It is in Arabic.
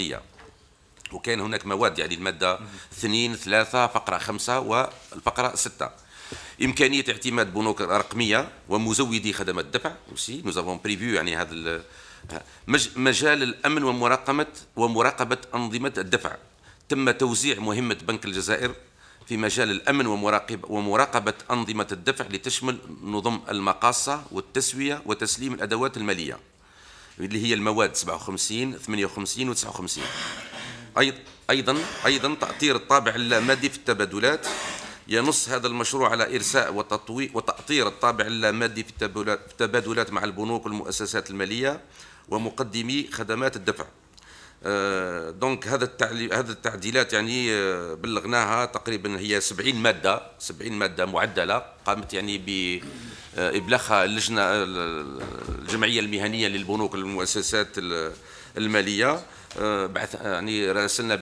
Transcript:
العقدية وكان هناك مواد يعني المادة اثنين ثلاثة فقرة خمسة والفقرة ستة إمكانية اعتماد بنوك رقمية ومزودي خدمات الدفع سي بريفيو يعني هذا مجال الأمن ومراقبة ومراقبة أنظمة الدفع تم توزيع مهمة بنك الجزائر في مجال الأمن ومراقبة ومراقبة أنظمة الدفع لتشمل نظم المقاصة والتسوية وتسليم الأدوات المالية اللي هي المواد 57 58 و 59 ايضا ايضا ايضا تاطير الطابع اللامادي في التبادلات ينص هذا المشروع على ارساء وتطوير وتاطير الطابع اللامادي في التبادلات مع البنوك والمؤسسات الماليه ومقدمي خدمات الدفع آه، دونك هذا هذا التعديلات يعني آه، بلغناها تقريبا هي 70 ماده 70 ماده معدله قامت يعني ب آه، ابلاغها اللجنه الجمعيه المهنيه للبنوك والمؤسسات الماليه آه، بعث يعني راسلنا